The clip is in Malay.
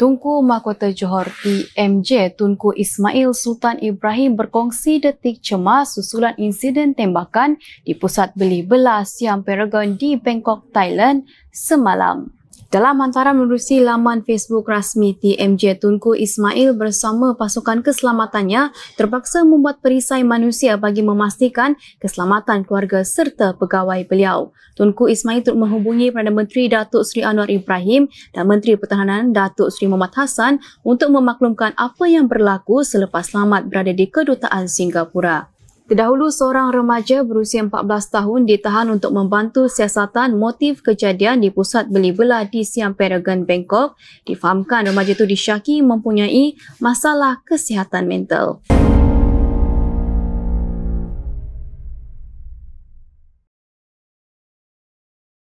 Tunku Mahkota Johor TMJ Tunku Ismail Sultan Ibrahim berkongsi detik cemas susulan insiden tembakan di pusat beli belas Siam Paragon di Bangkok, Thailand semalam. Dalam hantaran menerusi laman Facebook rasmi TMJ Tunku Ismail bersama pasukan keselamatannya terpaksa membuat perisai manusia bagi memastikan keselamatan keluarga serta pegawai beliau. Tunku Ismail turut menghubungi Perdana Menteri Datuk Seri Anwar Ibrahim dan Menteri Pertahanan Datuk Seri Muhammad Hassan untuk memaklumkan apa yang berlaku selepas selamat berada di kedutaan Singapura. Terdahulu seorang remaja berusia 14 tahun ditahan untuk membantu siasatan motif kejadian di pusat beli belah di Siam Paragon, Bangkok. Difahamkan remaja itu disyaki mempunyai masalah kesihatan mental.